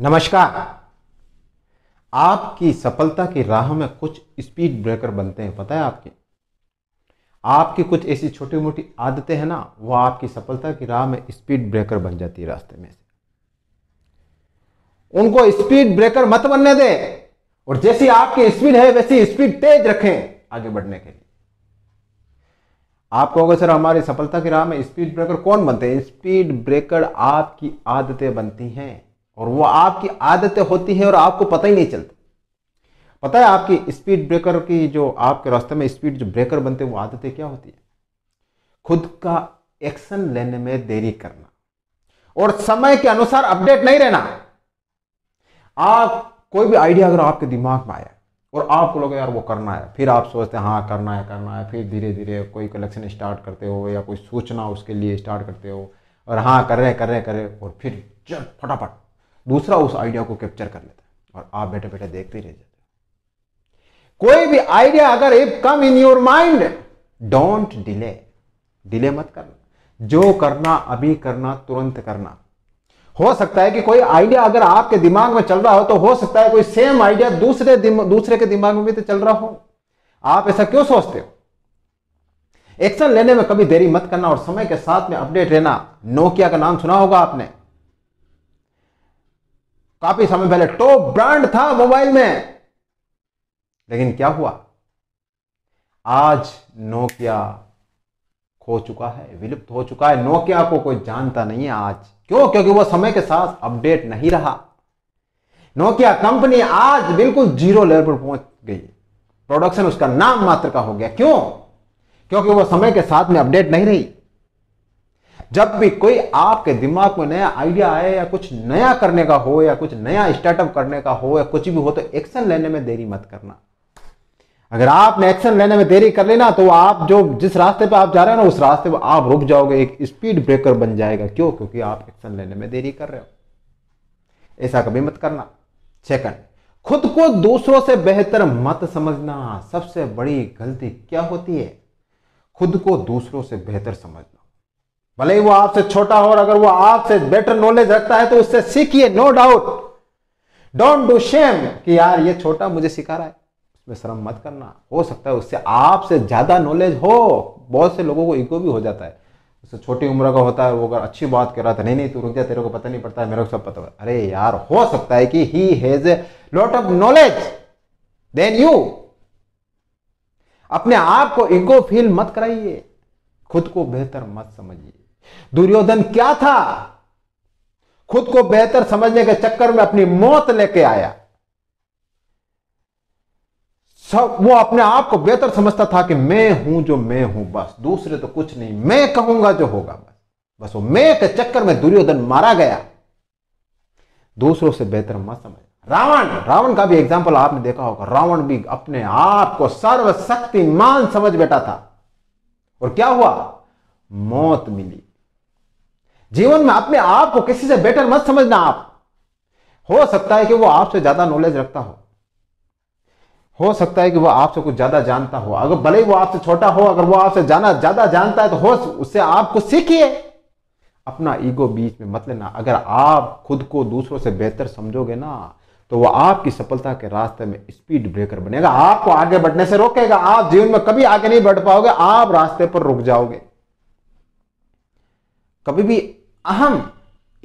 नमस्कार आपकी सफलता की राह में कुछ स्पीड ब्रेकर बनते हैं पता है आपके आपकी कुछ ऐसी छोटी मोटी आदतें हैं ना वो आपकी सफलता की राह में स्पीड ब्रेकर बन जाती है रास्ते में से उनको स्पीड ब्रेकर मत बनने दे और जैसी आपकी स्पीड है वैसी स्पीड तेज रखें आगे बढ़ने के लिए आप कहोगे सर हमारी सफलता की राह में स्पीड ब्रेकर कौन बनते हैं स्पीड ब्रेकर आपकी आदतें बनती हैं और वो आपकी आदतें होती हैं और आपको पता ही नहीं चलता पता है आपकी स्पीड ब्रेकर की जो आपके रास्ते में स्पीड जो ब्रेकर बनते हैं वो आदतें क्या होती है खुद का एक्शन लेने में देरी करना और समय के अनुसार अपडेट नहीं रहना आप कोई भी आइडिया अगर आपके दिमाग में आया और आपको लगे यार वो करना है फिर आप सोचते हैं हाँ करना है करना है फिर धीरे धीरे कोई कलेक्शन स्टार्ट करते हो या कोई सूचना उसके लिए स्टार्ट करते हो और हाँ कर रहे कर रहे कर रहे और फिर जब फटाफट दूसरा उस आइडिया को कैप्चर कर लेता है और आप बैठे बैठे देखते ही रह जाते कोई भी आइडिया अगर if come in your mind don't delay delay मत करना जो करना अभी करना तुरंत करना हो सकता है कि कोई आइडिया अगर आपके दिमाग में चल रहा हो तो हो सकता है कोई सेम आइडिया दूसरे दूसरे के दिमाग में भी तो चल रहा हो आप ऐसा क्यों सोचते हो एक्शन लेने में कभी देरी मत करना और समय के साथ में अपडेट रहना नोकिया का नाम सुना होगा आपने काफी समय पहले टॉप ब्रांड था मोबाइल में लेकिन क्या हुआ आज नोकिया खो चुका है विलुप्त हो चुका है नोकिया को कोई जानता नहीं है आज क्यों क्योंकि वह समय के साथ अपडेट नहीं रहा नोकिया कंपनी आज बिल्कुल जीरो लेवल पर पहुंच गई प्रोडक्शन उसका नाम मात्र का हो गया क्यों क्योंकि वह समय के साथ में अपडेट नहीं रही जब भी कोई आपके दिमाग में नया आइडिया आए या कुछ नया करने का हो या कुछ नया स्टार्टअप करने का हो या कुछ भी हो तो एक्शन लेने में देरी मत करना अगर आपने एक्शन लेने में देरी कर लेना तो आप जो जिस रास्ते पर आप जा रहे हो ना उस रास्ते पर आप रुक जाओगे एक स्पीड ब्रेकर बन जाएगा क्यों क्योंकि आप एक्शन लेने में देरी कर रहे हो ऐसा कभी मत करना सेकंड खुद को दूसरों से बेहतर मत समझना सबसे बड़ी गलती क्या होती है खुद को दूसरों से बेहतर समझना भले ही वो आपसे छोटा हो और अगर वो आपसे बेटर नॉलेज रखता है तो उससे सीखिए no doubt don't do shame कि यार ये छोटा मुझे सिखा रहा है उसमें शर्म मत करना हो सकता है उससे आपसे ज़्यादा नॉलेज हो बहुत से लोगों को ईगो भी हो जाता है उससे छोटी उम्र का होता है वो अगर अच्छी बात कर रहा था तो नहीं नहीं तू रुक जा तेरे को पता नहीं पड़ता है मेरे को सब पता अरे यार हो सकता है कि he has a lot of knowledge than you अपने आप को ईगो फील मत कराइए खुद को बेहतर मत समझिए दुर्योधन क्या था खुद को बेहतर समझने के चक्कर में अपनी मौत लेके आया सब वो अपने आप को बेहतर समझता था कि मैं हूं जो मैं हूं बस दूसरे तो कुछ नहीं मैं कहूंगा जो होगा बस बस वो मैं के चक्कर में दुर्योधन मारा गया दूसरों से बेहतर मत समझ रावण रावण का भी एग्जाम्पल आपने देखा होगा रावण भी अपने आप को सर्वशक्तिमान समझ बैठा था और क्या हुआ मौत मिली जीवन में अपने आप को किसी से बेटर मत समझना आप हो सकता है कि वो आपसे ज्यादा नॉलेज रखता हो हो सकता है कि वो आपसे कुछ ज्यादा जानता हो अगर भले ही वो आपसे छोटा हो अगर वो आपसे जाना ज्यादा जानता है तो हो उससे आप कुछ सीखिए अपना ईगो बीच में मत लेना अगर आप खुद को दूसरों से बेहतर समझोगे ना तो वो आपकी सफलता के रास्ते में स्पीड ब्रेकर बनेगा आपको आगे बढ़ने से रोकेगा आप जीवन में कभी आगे नहीं बढ़ पाओगे आप रास्ते पर रुक जाओगे कभी भी अहम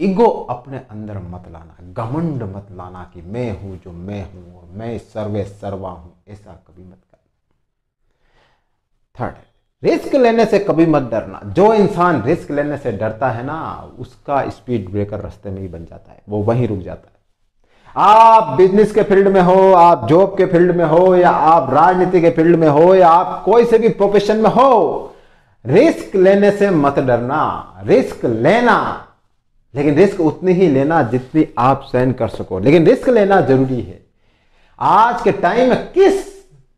ईगो अपने अंदर मत लाना घमंड मत लाना कि मैं हूं जो मैं हूं और मैं सर्वे सर्वा हूं ऐसा कभी मत करना थर्ड रिस्क लेने से कभी मत डरना जो इंसान रिस्क लेने से डरता है ना उसका स्पीड ब्रेकर रास्ते में ही बन जाता है वो वहीं रुक जाता है आप बिजनेस के फील्ड में हो आप जॉब के फील्ड में हो या आप राजनीति के फील्ड में हो या आप कोई से भी प्रोफेशन में हो रिस्क लेने से मत डरना रिस्क लेना लेकिन रिस्क उतनी ही लेना जितनी आप सहन कर सको लेकिन रिस्क लेना जरूरी है आज के टाइम में किस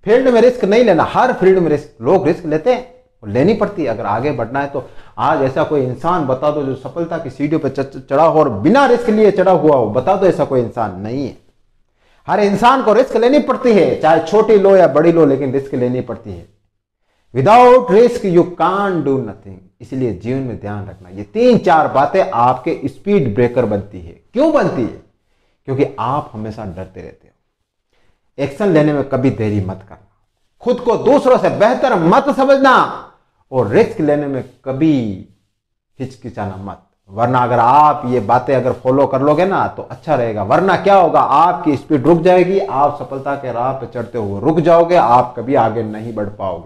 फील्ड में रिस्क नहीं लेना हर फील्ड में रिस्क लोग रिस्क लेते हैं और लेनी पड़ती है अगर आगे बढ़ना है तो आज ऐसा कोई इंसान बता दो जो सफलता की सीढ़ियों पर चढ़ा हो और बिना रिस्क लिए चढ़ा हुआ हो बता दो ऐसा कोई इंसान नहीं है हर इंसान को रिस्क लेनी पड़ती है चाहे छोटी लो या बड़ी लो लेकिन रिस्क लेनी पड़ती है without risk you can do nothing इसलिए जीवन में ध्यान रखना ये तीन चार बातें आपके स्पीड ब्रेकर बनती है क्यों बनती है क्योंकि आप हमेशा डरते रहते हो एक्शन लेने में कभी देरी मत करना खुद को दूसरों से बेहतर मत समझना और रिस्क लेने में कभी हिचकिचाना मत वरना अगर आप ये बातें अगर फॉलो कर लोगे ना तो अच्छा रहेगा वरना क्या होगा आपकी स्पीड रुक जाएगी आप सफलता के राह पर चढ़ते हुए रुक जाओगे आप कभी आगे नहीं बढ़ पाओगे